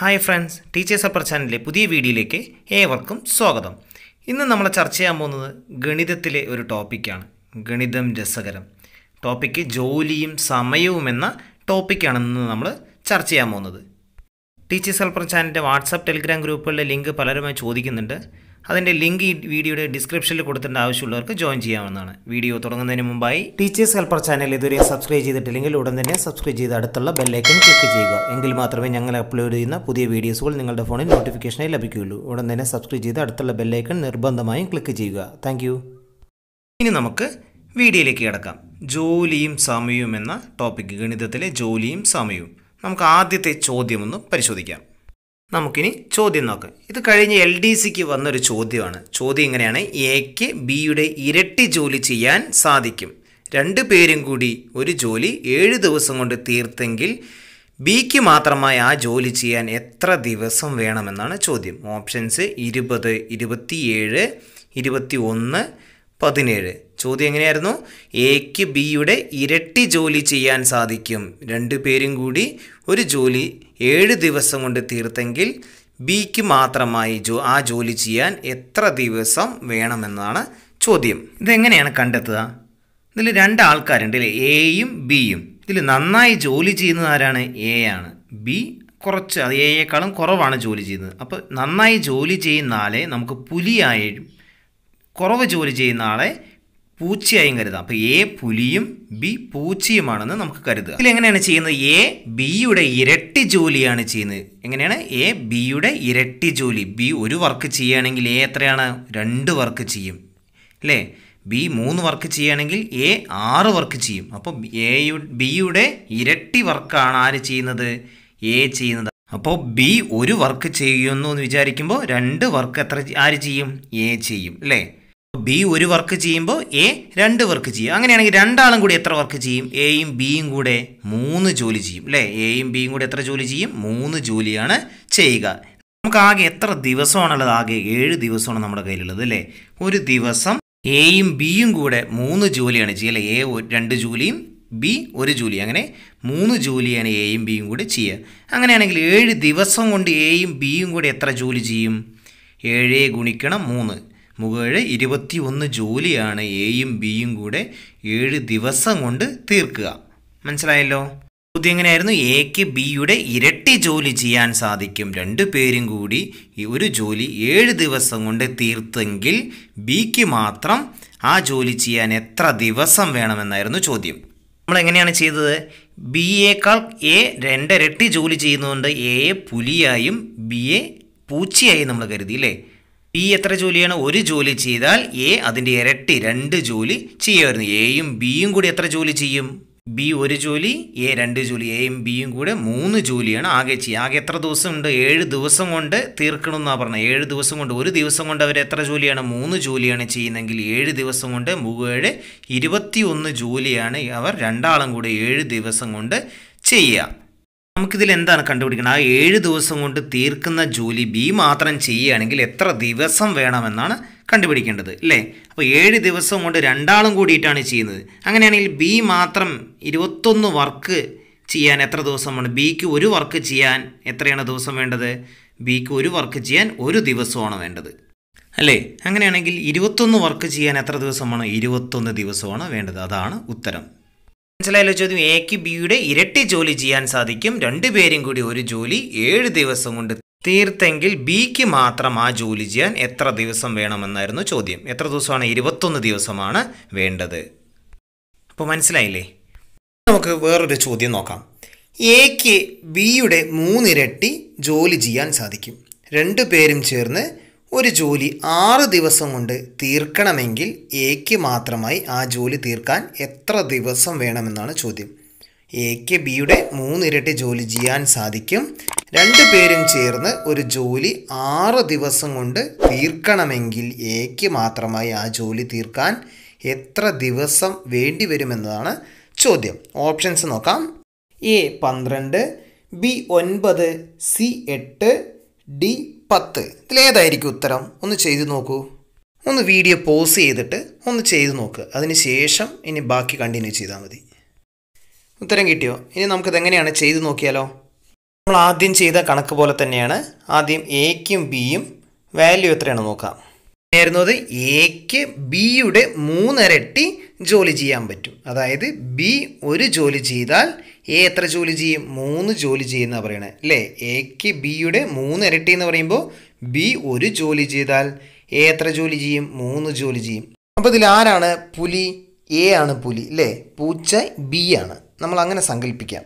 hi friends teachers upper ചാനലിലെ പുതിയ വീഡിയോയിലേക്ക് ഏവർക്കും സ്വാഗതം ഇന്ന് നമ്മൾ ചർച്ച ചെയ്യാൻ പോകുന്നത് ഗണിതത്തിലെ ഒരു ടോപ്പിക്കാണ് ഗണിതം രസകരം ടോപ്പിക്ക് ജോലിയും സമയവും എന്ന ടോപ്പിക്കാണ് ഇന്ന് നമ്മൾ ചർച്ച ചെയ്യാൻ പോകുന്നത് ടീച്ചേഴ്സ് ഹെൽപ്പർ ചാനലിൻ്റെ വാട്സാപ്പ് ടെലിഗ്രാം ഗ്രൂപ്പുകളുടെ ലിങ്ക് പലരുമായി ചോദിക്കുന്നുണ്ട് അതിൻ്റെ ലിങ്ക് ഈ വീഡിയോയുടെ ഡിസ്ക്രിപ്ഷനിൽ കൊടുത്തിട്ട് ആവശ്യമുള്ളവർക്ക് ജോയിൻ ചെയ്യാവുന്നതാണ് വീഡിയോ തുടങ്ങുന്നതിന് മുമ്പായി ടീച്ചേഴ്സ് ഹെൽപ്പർ ചാനൽ ഇതുവരെ സബ്സ്ക്രൈബ് ചെയ്തിട്ടില്ലെങ്കിൽ ഉടൻ തന്നെ സബ്സ്ക്രൈബ് ചെയ്ത് അടുത്തുള്ള ബെല്ലൈക്കൺ ക്ലിക്ക് ചെയ്യുക എങ്കിൽ മാത്രമേ ഞങ്ങൾ അപ്ലോഡ് ചെയ്യുന്ന പുതിയ വീഡിയോസുകൾ നിങ്ങളുടെ ഫോണിൽ നോട്ടിഫിക്കേഷനായി ലഭിക്കുകയുള്ളൂ ഉടൻ തന്നെ സബ്സ്ക്രൈബ് ചെയ്ത് അടുത്തുള്ള ബെല്ലൈക്കൺ നിർബന്ധമായും ക്ലിക്ക് ചെയ്യുക താങ്ക് ഇനി നമുക്ക് വീഡിയോയിലേക്ക് കിടക്കാം ജോലിയും സമയവും എന്ന ടോപ്പിക്ക് ഗണിതത്തിലെ ജോലിയും സമയവും നമുക്ക് ആദ്യത്തെ ചോദ്യമൊന്ന് പരിശോധിക്കാം നമുക്കിനി ചോദ്യം നോക്കാം ഇത് കഴിഞ്ഞ് എൽ ഡി സിക്ക് വന്നൊരു ചോദ്യമാണ് ചോദ്യം ഇങ്ങനെയാണ് എക്ക് ബിയുടെ ഇരട്ടി ജോലി ചെയ്യാൻ സാധിക്കും രണ്ട് പേരും കൂടി ഒരു ജോലി ഏഴ് ദിവസം കൊണ്ട് തീർത്തെങ്കിൽ ബിക്ക് മാത്രമായി ആ ജോലി ചെയ്യാൻ എത്ര ദിവസം വേണമെന്നാണ് ചോദ്യം ഓപ്ഷൻസ് ഇരുപത് ഇരുപത്തിയേഴ് ഇരുപത്തി ഒന്ന് പതിനേഴ് ചോദ്യം എങ്ങനെയായിരുന്നു എക്ക് ബിയുടെ ഇരട്ടി ജോലി ചെയ്യാൻ സാധിക്കും രണ്ടു പേരും കൂടി ഒരു ജോലി ഏഴ് ദിവസം കൊണ്ട് തീർത്തെങ്കിൽ ബിക്ക് മാത്രമായി ജോ ആ ജോലി ചെയ്യാൻ എത്ര ദിവസം വേണമെന്നതാണ് ചോദ്യം ഇതെങ്ങനെയാണ് കണ്ടെത്തുക ഇതിൽ രണ്ട് ആൾക്കാരുണ്ട് അല്ലേ എയും ബിയും ഇതിൽ നന്നായി ജോലി ചെയ്യുന്നത് ആരാണ് എ ആണ് ബി കുറച്ച് അത് എയേക്കാളും കുറവാണ് ജോലി ചെയ്യുന്നത് അപ്പോൾ നന്നായി ജോലി ചെയ്യുന്ന ആളെ നമുക്ക് പുലിയായും കുറവ് ജോലി ചെയ്യുന്ന ആളെ പൂച്ചയായും കരുതാം അപ്പോൾ എ പുലിയും ബി പൂച്ചയുമാണെന്ന് നമുക്ക് കരുതുക ഇതിൽ എങ്ങനെയാണ് ചെയ്യുന്നത് എ ബിയുടെ ഇരട്ടി ജോലിയാണ് ചെയ്യുന്നത് എങ്ങനെയാണ് എ ബിയുടെ ഇരട്ടി ജോലി ബി ഒരു വർക്ക് ചെയ്യുകയാണെങ്കിൽ എ എത്രയാണ് രണ്ട് വർക്ക് ചെയ്യും അല്ലേ ബി മൂന്ന് വർക്ക് ചെയ്യുകയാണെങ്കിൽ എ ആറ് വർക്ക് ചെയ്യും അപ്പോൾ എ ബിയുടെ ഇരട്ടി വർക്കാണ് ആര് ചെയ്യുന്നത് എ ചെയ്യുന്നത് അപ്പോൾ ബി ഒരു വർക്ക് ചെയ്യുന്നു എന്ന് വിചാരിക്കുമ്പോൾ രണ്ട് വർക്ക് എത്ര ആര് ചെയ്യും എ ചെയ്യും അല്ലേ ബി ഒരു വർക്ക് ചെയ്യുമ്പോൾ എ രണ്ട് വർക്ക് ചെയ്യും അങ്ങനെയാണെങ്കിൽ രണ്ടാളും കൂടി എത്ര വർക്ക് ചെയ്യും എയും ബിയും കൂടെ മൂന്ന് ജോലി ചെയ്യും അല്ലേ എയും ബിയും കൂടെ എത്ര ജോലി ചെയ്യും മൂന്ന് ജോലിയാണ് ചെയ്യുക നമുക്ക് ആകെ എത്ര ദിവസമാണുള്ളത് ആകെ ഏഴ് ദിവസമാണ് നമ്മുടെ കയ്യിലുള്ളത് അല്ലേ ഒരു ദിവസം എയും ബിയും കൂടെ മൂന്ന് ജോലിയാണ് ചെയ്യുക അല്ലേ എ രണ്ട് ജോലിയും ബി ഒരു ജോലി അങ്ങനെ മൂന്ന് ജോലിയാണ് എയും ബിയും കൂടെ ചെയ്യുക അങ്ങനെയാണെങ്കിൽ ഏഴ് ദിവസം കൊണ്ട് എയും ബിയും കൂടെ എത്ര ജോലി ചെയ്യും ഏഴേ ഗുണിക്കണം മൂന്ന് മുകളിൽ ഇരുപത്തി ഒന്ന് ജോലിയാണ് എയും ബിയും കൂടെ ഏഴ് ദിവസം കൊണ്ട് തീർക്കുക മനസ്സിലായല്ലോ ചോദ്യം എങ്ങനെയായിരുന്നു എക്ക് ബിയുടെ ഇരട്ടി ജോലി ചെയ്യാൻ സാധിക്കും രണ്ടു പേരും കൂടി ഒരു ജോലി ഏഴ് ദിവസം കൊണ്ട് തീർത്തെങ്കിൽ ബിക്ക് മാത്രം ആ ജോലി ചെയ്യാൻ എത്ര ദിവസം വേണമെന്നായിരുന്നു ചോദ്യം നമ്മൾ എങ്ങനെയാണ് ചെയ്തത് ബിയേക്കാൾ എ രണ്ടിരട്ടി ജോലി ചെയ്യുന്നതുകൊണ്ട് എയെ പുലിയായും ബിയെ പൂച്ചയായും നമ്മൾ കരുതി അല്ലേ പി എത്ര ജോലിയാണ് ഒരു ജോലി ചെയ്താൽ എ അതിൻ്റെ ഇരട്ടി രണ്ട് ജോലി ചെയ്യുമായിരുന്നു എയും ബിയും കൂടി എത്ര ജോലി ചെയ്യും ബി ഒരു ജോലി എ രണ്ട് ജോലി എയും ബിയും കൂടെ മൂന്ന് ജോലിയാണ് ആകെ ചെയ്യുക ആകെ എത്ര ഉണ്ട് ഏഴ് ദിവസം കൊണ്ട് തീർക്കണമെന്നാണ് പറഞ്ഞത് ഏഴ് ദിവസം കൊണ്ട് ഒരു ദിവസം കൊണ്ട് അവർ എത്ര ജോലിയാണ് മൂന്ന് ജോലിയാണ് ചെയ്യുന്നതെങ്കിൽ ഏഴ് ദിവസം കൊണ്ട് മുകേഴ് ഇരുപത്തിയൊന്ന് ജോലിയാണ് അവർ രണ്ടാളും കൂടെ ഏഴ് ദിവസം കൊണ്ട് ചെയ്യുക നമുക്കിതിൽ എന്താണ് കണ്ടുപിടിക്കുന്നത് ആ ഏഴ് ദിവസം കൊണ്ട് തീർക്കുന്ന ജോലി ബി മാത്രം ചെയ്യുകയാണെങ്കിൽ എത്ര ദിവസം വേണമെന്നാണ് കണ്ടുപിടിക്കേണ്ടത് അല്ലേ അപ്പോൾ ഏഴ് ദിവസം കൊണ്ട് രണ്ടാളും കൂടിയിട്ടാണ് ചെയ്യുന്നത് അങ്ങനെയാണെങ്കിൽ ബി മാത്രം ഇരുപത്തൊന്ന് വർക്ക് ചെയ്യാൻ എത്ര ദിവസം വേണം ബിക്ക് ഒരു വർക്ക് ചെയ്യാൻ എത്രയാണ് ദിവസം വേണ്ടത് ബിക്ക് ഒരു വർക്ക് ചെയ്യാൻ ഒരു ദിവസമാണ് വേണ്ടത് അല്ലേ അങ്ങനെയാണെങ്കിൽ ഇരുപത്തൊന്ന് വർക്ക് ചെയ്യാൻ എത്ര ദിവസമാണ് ഇരുപത്തൊന്ന് ദിവസമാണ് വേണ്ടത് അതാണ് ഉത്തരം മനസ്സിലായല്ലോ ചോദ്യം എക്ക് ബിയുടെ ഇരട്ടി ജോലി ചെയ്യാൻ സാധിക്കും രണ്ടുപേരും കൂടി ഒരു ജോലി ഏഴ് ദിവസം കൊണ്ട് തീർത്തെങ്കിൽ ബിക്ക് മാത്രം ആ ജോലി ചെയ്യാൻ എത്ര ദിവസം വേണമെന്നായിരുന്നു ചോദ്യം എത്ര ദിവസമാണ് ഇരുപത്തൊന്ന് ദിവസമാണ് വേണ്ടത് അപ്പോൾ മനസ്സിലായില്ലേ നമുക്ക് വേറൊരു ചോദ്യം നോക്കാം എക്ക് ബിയുടെ മൂന്നിരട്ടി ജോലി ചെയ്യാൻ സാധിക്കും രണ്ടു പേരും ചേർന്ന് ഒരു ജോലി ആറ് ദിവസം കൊണ്ട് തീർക്കണമെങ്കിൽ എക്ക് മാത്രമായി ആ ജോലി തീർക്കാൻ എത്ര ദിവസം വേണമെന്നാണ് ചോദ്യം എക്ക് ബിയുടെ മൂന്നിരട്ടി ജോലി ചെയ്യാൻ സാധിക്കും രണ്ടു പേരും ചേർന്ന് ഒരു ജോലി ആറ് ദിവസം കൊണ്ട് തീർക്കണമെങ്കിൽ എക്ക് മാത്രമായി ആ ജോലി തീർക്കാൻ എത്ര ദിവസം വേണ്ടി വരുമെന്നതാണ് ചോദ്യം ഓപ്ഷൻസ് നോക്കാം എ പന്ത്രണ്ട് ബി ഒൻപത് സി എട്ട് ഡി പത്ത് ഇതിലേതായിരിക്കും ഉത്തരം ഒന്ന് ചെയ്തു നോക്കൂ ഒന്ന് വീഡിയോ പോസ് ചെയ്തിട്ട് ഒന്ന് ചെയ്തു നോക്കുക അതിനുശേഷം ഇനി ബാക്കി കണ്ടിന്യൂ ചെയ്താൽ മതി ഉത്തരം കിട്ടിയോ ഇനി നമുക്കിത് എങ്ങനെയാണ് ചെയ്തു നോക്കിയാലോ നമ്മൾ ആദ്യം ചെയ്ത കണക്ക് പോലെ തന്നെയാണ് ആദ്യം എക്കും ബിയും വാല്യൂ എത്രയാണ് നോക്കാം ആയിരുന്നത് എക്ക് ബിയുടെ മൂന്നിരട്ടി ജോലി ചെയ്യാൻ പറ്റും അതായത് ബി ഒരു ജോലി ചെയ്താൽ എ എത്ര ജോലി ചെയ്യും മൂന്ന് ജോലി ചെയ്യുന്ന പറയണേ അല്ലേ എക്ക് ബിയുടെ മൂന്ന് ഇരട്ടി എന്ന് പറയുമ്പോൾ ബി ഒരു ജോലി ചെയ്താൽ എ എത്ര ജോലി ചെയ്യും മൂന്ന് ജോലി ചെയ്യും അപ്പോൾ ഇതിൽ ആരാണ് പുലി എ ആണ് പുലി അല്ലേ പൂച്ച ബി ആണ് നമ്മൾ അങ്ങനെ സങ്കല്പിക്കാം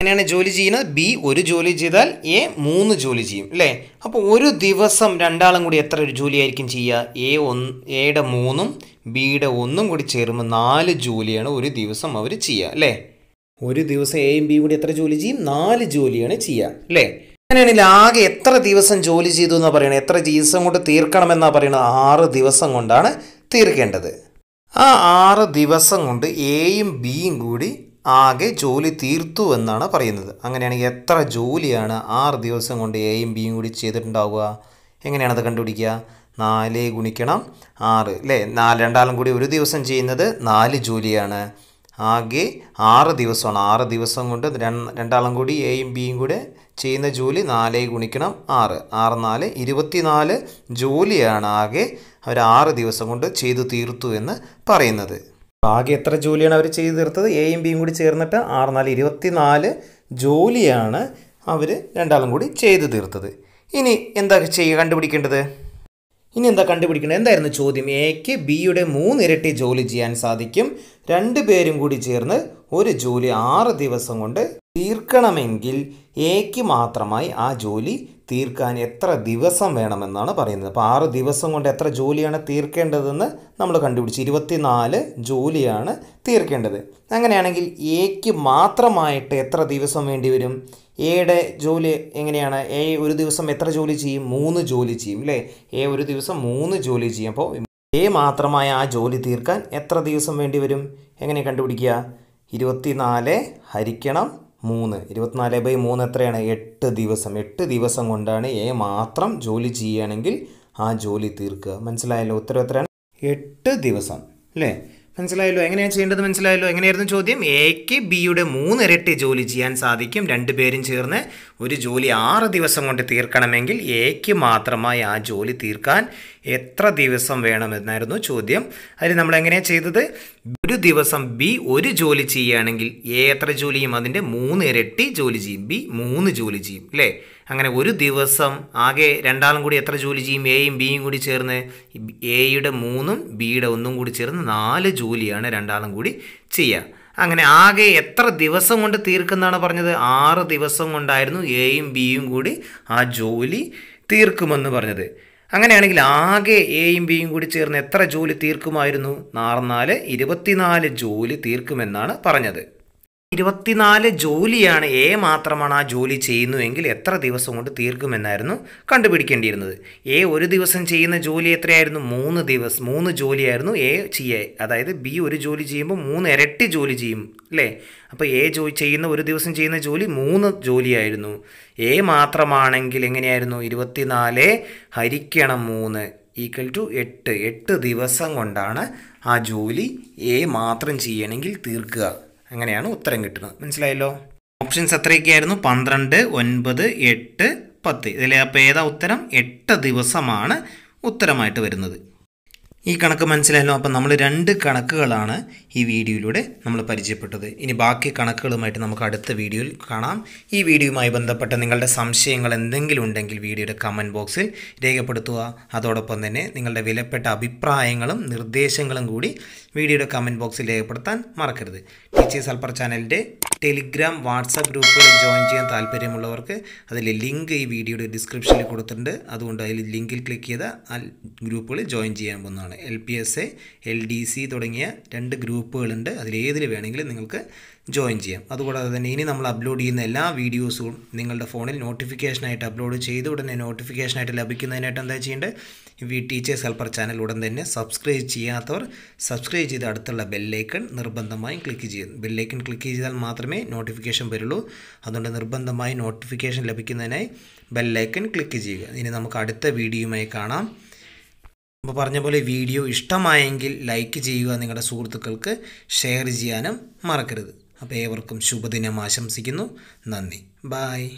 അങ്ങനെയാണ് ജോലി ചെയ്യുന്നത് ബി ഒരു ജോലി ചെയ്താൽ എ മൂന്ന് ജോലി ചെയ്യും അല്ലേ അപ്പോൾ ഒരു ദിവസം രണ്ടാളും കൂടി എത്ര ആയിരിക്കും ചെയ്യുക എ ഒന്ന് എയുടെ മൂന്നും ബിയുടെ ഒന്നും കൂടി ചേരുമ്പോൾ നാല് ജോലിയാണ് ഒരു ദിവസം അവർ ചെയ്യുക അല്ലേ ഒരു ദിവസം എയും ബിയും കൂടി എത്ര ജോലി ചെയ്യും നാല് ജോലിയാണ് ചെയ്യുക അല്ലേ അങ്ങനെയാണെങ്കിൽ ആകെ എത്ര ദിവസം ജോലി ചെയ്തു എന്നാണ് പറയുന്നത് എത്ര ദിവസം കൊണ്ട് തീർക്കണമെന്നാണ് പറയുന്നത് ആറ് ദിവസം കൊണ്ടാണ് തീർക്കേണ്ടത് ആ ആറ് ദിവസം കൊണ്ട് എയും ബിയും കൂടി ആകെ ജോലി തീർത്തു എന്നാണ് പറയുന്നത് അങ്ങനെയാണെങ്കിൽ എത്ര ജോലിയാണ് ആറ് ദിവസം കൊണ്ട് എയും ബിയും കൂടി ചെയ്തിട്ടുണ്ടാവുക എങ്ങനെയാണത് കണ്ടുപിടിക്കുക നാല് ഗുണിക്കണം ആറ് അല്ലേ നാല് രണ്ടാളും കൂടി ഒരു ദിവസം ചെയ്യുന്നത് നാല് ജോലിയാണ് ആകെ ആറ് ദിവസമാണ് ആറ് ദിവസം കൊണ്ട് രണ്ടാളും കൂടി എയും ബിയും കൂടെ ചെയ്യുന്ന ജോലി നാലേ ഗുണിക്കണം ആറ് ആറ് നാല് ഇരുപത്തിനാല് ജോലിയാണ് ആകെ അവർ ആറ് ദിവസം കൊണ്ട് ചെയ്തു തീർത്തു എന്ന് പറയുന്നത് ആകെ എത്ര ജോലിയാണ് അവർ ചെയ്തു തീർത്തത് എയും ബിയും കൂടി ചേർന്നിട്ട് ആറ് നാല് ഇരുപത്തിനാല് ജോലിയാണ് അവർ രണ്ടാളും കൂടി ചെയ്തു തീർത്തത് ഇനി എന്താ ചെയ്യുക കണ്ടുപിടിക്കേണ്ടത് ഇനി എന്താ കണ്ടുപിടിക്കണം എന്തായിരുന്നു ചോദ്യം എക്ക് ബിയുടെ മൂന്നിരട്ടി ജോലി ചെയ്യാൻ സാധിക്കും രണ്ട് പേരും കൂടി ചേർന്ന് ഒരു ജോലി ആറ് ദിവസം കൊണ്ട് തീർക്കണമെങ്കിൽ എക്ക് മാത്രമായി ആ ജോലി തീർക്കാൻ എത്ര ദിവസം വേണമെന്നാണ് പറയുന്നത് അപ്പോൾ ആറ് ദിവസം കൊണ്ട് എത്ര ജോലിയാണ് തീർക്കേണ്ടതെന്ന് നമ്മൾ കണ്ടുപിടിച്ചു ഇരുപത്തിനാല് ജോലിയാണ് തീർക്കേണ്ടത് അങ്ങനെയാണെങ്കിൽ എക്ക് മാത്രമായിട്ട് എത്ര ദിവസം വേണ്ടി വരും എയുടെ ജോലി എങ്ങനെയാണ് എ ഒരു ദിവസം എത്ര ജോലി ചെയ്യും മൂന്ന് ജോലി ചെയ്യും അല്ലേ എ ഒരു ദിവസം മൂന്ന് ജോലി ചെയ്യും അപ്പോൾ എ മാത്രമായ ആ ജോലി തീർക്കാൻ എത്ര ദിവസം വേണ്ടി വരും എങ്ങനെ കണ്ടുപിടിക്കുക ഇരുപത്തിനാല് ഹരിക്കണം മൂന്ന് ഇരുപത്തിനാല് ബൈ മൂന്ന് എത്രയാണ് എട്ട് ദിവസം എട്ട് ദിവസം കൊണ്ടാണ് എ മാത്രം ജോലി ചെയ്യുകയാണെങ്കിൽ ആ ജോലി തീർക്കുക മനസ്സിലായല്ലോ ഉത്തരം എത്രയാണ് എട്ട് ദിവസം അല്ലേ മനസ്സിലായല്ലോ എങ്ങനെയാണ് ചെയ്യേണ്ടത് മനസ്സിലായല്ലോ എങ്ങനെയായിരുന്നു ചോദ്യം എക്ക് ബിയുടെ മൂന്ന് ഇരട്ടി ജോലി ചെയ്യാൻ സാധിക്കും രണ്ടുപേരും ചേർന്ന് ഒരു ജോലി ആറ് ദിവസം കൊണ്ട് തീർക്കണമെങ്കിൽ എക്ക് മാത്രമായി ആ ജോലി തീർക്കാൻ എത്ര ദിവസം വേണമെന്നായിരുന്നു ചോദ്യം അതിൽ നമ്മൾ എങ്ങനെയാണ് ചെയ്തത് ഒരു ദിവസം ബി ഒരു ജോലി ചെയ്യുകയാണെങ്കിൽ എ എത്ര ജോലി ചെയ്യും അതിൻ്റെ മൂന്ന് ഇരട്ടി ജോലി ചെയ്യും ബി മൂന്ന് ജോലി ചെയ്യും അല്ലേ അങ്ങനെ ഒരു ദിവസം ആകെ രണ്ടാളും കൂടി എത്ര ജോലി ചെയ്യും എയും ബിയും കൂടി ചേർന്ന് എയുടെ മൂന്നും ബിയുടെ ഒന്നും കൂടി ചേർന്ന് നാല് ജോലിയാണ് രണ്ടാളും കൂടി ചെയ്യുക അങ്ങനെ ആകെ എത്ര ദിവസം കൊണ്ട് തീർക്കുന്നാണ് പറഞ്ഞത് ആറ് ദിവസം കൊണ്ടായിരുന്നു എയും ബിയും കൂടി ആ ജോലി തീർക്കുമെന്ന് പറഞ്ഞത് അങ്ങനെയാണെങ്കിൽ ആകെ എയും ബിയും കൂടി ചേർന്ന് എത്ര ജോലി തീർക്കുമായിരുന്നു നാറന്നാല് ഇരുപത്തിനാല് ജോലി തീർക്കുമെന്നാണ് പറഞ്ഞത് ഇരുപത്തിനാല് ജോലിയാണ് എ മാത്രമാണ് ആ ജോലി ചെയ്യുന്നുവെങ്കിൽ എത്ര ദിവസം കൊണ്ട് തീർക്കുമെന്നായിരുന്നു കണ്ടുപിടിക്കേണ്ടിയിരുന്നത് എ ഒരു ദിവസം ചെയ്യുന്ന ജോലി എത്രയായിരുന്നു മൂന്ന് ദിവസം മൂന്ന് ജോലിയായിരുന്നു എ ചെയ്യ അതായത് ബി ഒരു ജോലി ചെയ്യുമ്പോൾ മൂന്ന് ഇരട്ടി ജോലി ചെയ്യും അല്ലേ അപ്പോൾ എ ജോ ചെയ്യുന്ന ഒരു ദിവസം ചെയ്യുന്ന ജോലി മൂന്ന് ജോലിയായിരുന്നു എ മാത്രമാണെങ്കിൽ എങ്ങനെയായിരുന്നു ഇരുപത്തിനാല് ഹരിക്കണം മൂന്ന് ഈക്വൽ ടു എട്ട് എട്ട് ദിവസം കൊണ്ടാണ് ആ ജോലി എ മാത്രം ചെയ്യണമെങ്കിൽ തീർക്കുക അങ്ങനെയാണ് ഉത്തരം കിട്ടുന്നത് മനസ്സിലായല്ലോ ഓപ്ഷൻസ് എത്രയൊക്കെയായിരുന്നു പന്ത്രണ്ട് ഒൻപത് എട്ട് പത്ത് ഇതിലെ അപ്പോൾ ഏതാ ഉത്തരം എട്ട് ദിവസമാണ് ഉത്തരമായിട്ട് വരുന്നത് ഈ കണക്ക് മനസ്സിലായല്ലോ അപ്പം നമ്മൾ രണ്ട് കണക്കുകളാണ് ഈ വീഡിയോയിലൂടെ നമ്മൾ പരിചയപ്പെട്ടത് ഇനി ബാക്കി കണക്കുകളുമായിട്ട് നമുക്ക് അടുത്ത വീഡിയോയിൽ കാണാം ഈ വീഡിയോയുമായി ബന്ധപ്പെട്ട നിങ്ങളുടെ സംശയങ്ങൾ എന്തെങ്കിലും ഉണ്ടെങ്കിൽ വീഡിയോയുടെ കമൻറ്റ് ബോക്സിൽ രേഖപ്പെടുത്തുക അതോടൊപ്പം തന്നെ നിങ്ങളുടെ വിലപ്പെട്ട അഭിപ്രായങ്ങളും നിർദ്ദേശങ്ങളും കൂടി വീഡിയോയുടെ കമൻറ്റ് ബോക്സിൽ രേഖപ്പെടുത്താൻ മറക്കരുത് ടീച്ചേഴ്സ് അൽപ്പർ ചാനലിൻ്റെ ടെലിഗ്രാം വാട്സാപ്പ് ഗ്രൂപ്പുകളിൽ ജോയിൻ ചെയ്യാൻ താല്പര്യമുള്ളവർക്ക് അതിലെ ലിങ്ക് ഈ വീഡിയോയുടെ ഡിസ്ക്രിപ്ഷനിൽ കൊടുത്തിട്ടുണ്ട് അതുകൊണ്ട് അതിൽ ലിങ്കിൽ ക്ലിക്ക് ചെയ്ത് ആ ഗ്രൂപ്പുകളിൽ ജോയിൻ ചെയ്യാൻ പോകുന്നതാണ് L P S A L D C തുടങ്ങിയ രണ്ട് ഗ്രൂപ്പുകളുണ്ട് അതിലേതിൽ വേണമെങ്കിലും നിങ്ങൾക്ക് ജോയിൻ ചെയ്യാം അതുകൂടാതെ തന്നെ ഇനി നമ്മൾ അപ്ലോഡ് ചെയ്യുന്ന എല്ലാ വീഡിയോസും നിങ്ങളുടെ ഫോണിൽ നോട്ടിഫിക്കേഷനായിട്ട് അപ്ലോഡ് ചെയ്ത് ഉടനെ നോട്ടിഫിക്കേഷനായിട്ട് ലഭിക്കുന്നതിനായിട്ട് എന്താ ചെയ്യേണ്ടത് വി ടീച്ചേഴ്സ് ഹെൽപ്പർ ചാനൽ ഉടൻ തന്നെ സബ്സ്ക്രൈബ് ചെയ്യാത്തവർ സബ്സ്ക്രൈബ് ചെയ്ത് അടുത്തുള്ള ബെല്ലൈക്കൺ നിർബന്ധമായും ക്ലിക്ക് ചെയ്യും ബെല്ലൈക്കൺ ക്ലിക്ക് ചെയ്താൽ മാത്രമേ മാത്രമേ നോട്ടിഫിക്കേഷൻ വരുള്ളൂ അതുകൊണ്ട് നിർബന്ധമായി നോട്ടിഫിക്കേഷൻ ലഭിക്കുന്നതിനായി ബെല്ലൈക്കൺ ക്ലിക്ക് ചെയ്യുക ഇനി നമുക്ക് അടുത്ത വീഡിയോയുമായി കാണാം അപ്പോൾ പറഞ്ഞ പോലെ വീഡിയോ ഇഷ്ടമായെങ്കിൽ ലൈക്ക് ചെയ്യുക നിങ്ങളുടെ സുഹൃത്തുക്കൾക്ക് ഷെയർ ചെയ്യാനും മറക്കരുത് അപ്പോൾ ഏവർക്കും ശുഭദിനം ആശംസിക്കുന്നു നന്ദി ബായ്